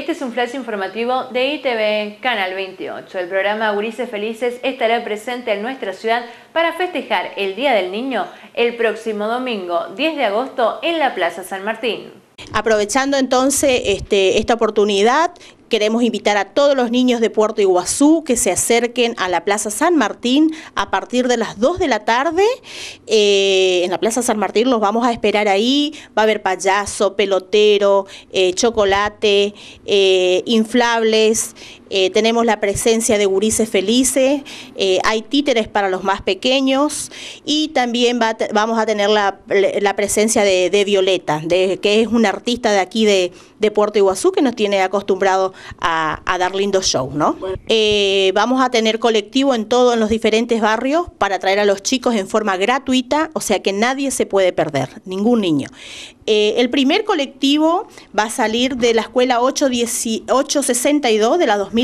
Este es un flash informativo de ITV Canal 28. El programa Gurises Felices estará presente en nuestra ciudad para festejar el Día del Niño el próximo domingo 10 de agosto en la Plaza San Martín. Aprovechando entonces este, esta oportunidad Queremos invitar a todos los niños de Puerto Iguazú que se acerquen a la Plaza San Martín a partir de las 2 de la tarde. Eh, en la Plaza San Martín los vamos a esperar ahí. Va a haber payaso, pelotero, eh, chocolate, eh, inflables. Eh, tenemos la presencia de gurises felices, eh, hay títeres para los más pequeños y también vamos a tener la, presencia de, Violeta, de, que es una artista de aquí de, de, Puerto Iguazú que nos tiene acostumbrado a, dar lindos shows. ¿no? Eh, vamos a tener colectivo en todos los diferentes barrios para traer a los chicos en forma gratuita, o sea que nadie se puede perder, ningún niño. el primer colectivo va a salir de la escuela 8, de la 2000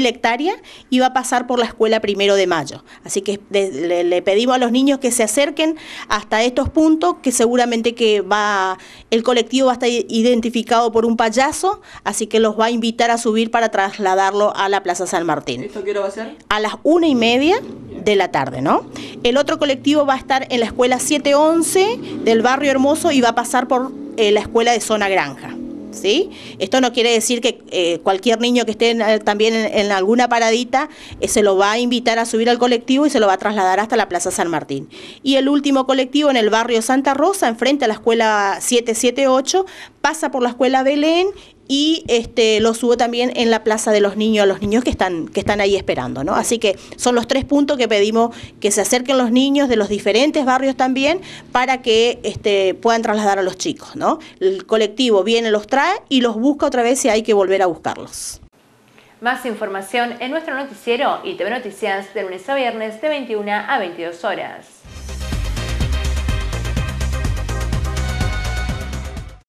y va a pasar por la escuela primero de mayo. Así que le, pedimos a los niños que se acerquen hasta estos puntos, que seguramente que va el colectivo va a estar identificado por un payaso, así que los va a invitar a subir para trasladarlo a la Plaza San Martín. ¿Esto qué va a ser? A las una y media de la tarde, ¿no? El otro colectivo va a estar en la escuela 711 del barrio Hermoso y va a pasar por eh, la escuela de Zona Granja. ¿sí? Esto no quiere decir que eh, cualquier niño que esté eh, también en, alguna paradita eh, se lo va a invitar a subir al colectivo y se lo va a trasladar hasta la Plaza San Martín. Y el último colectivo en el barrio Santa Rosa, enfrente a la escuela 778, pasa por la escuela Belén y este, lo subo también en la Plaza de los Niños, a los niños que están, que están ahí esperando. ¿no? Así que son los tres puntos que pedimos que se acerquen los niños de los diferentes barrios también para que este, puedan trasladar a los chicos. ¿no? El colectivo viene, los trae y los busca otra vez si hay que volver a buscarlos. Más información en nuestro noticiero y TV Noticias de lunes a viernes de 21 a 22 horas.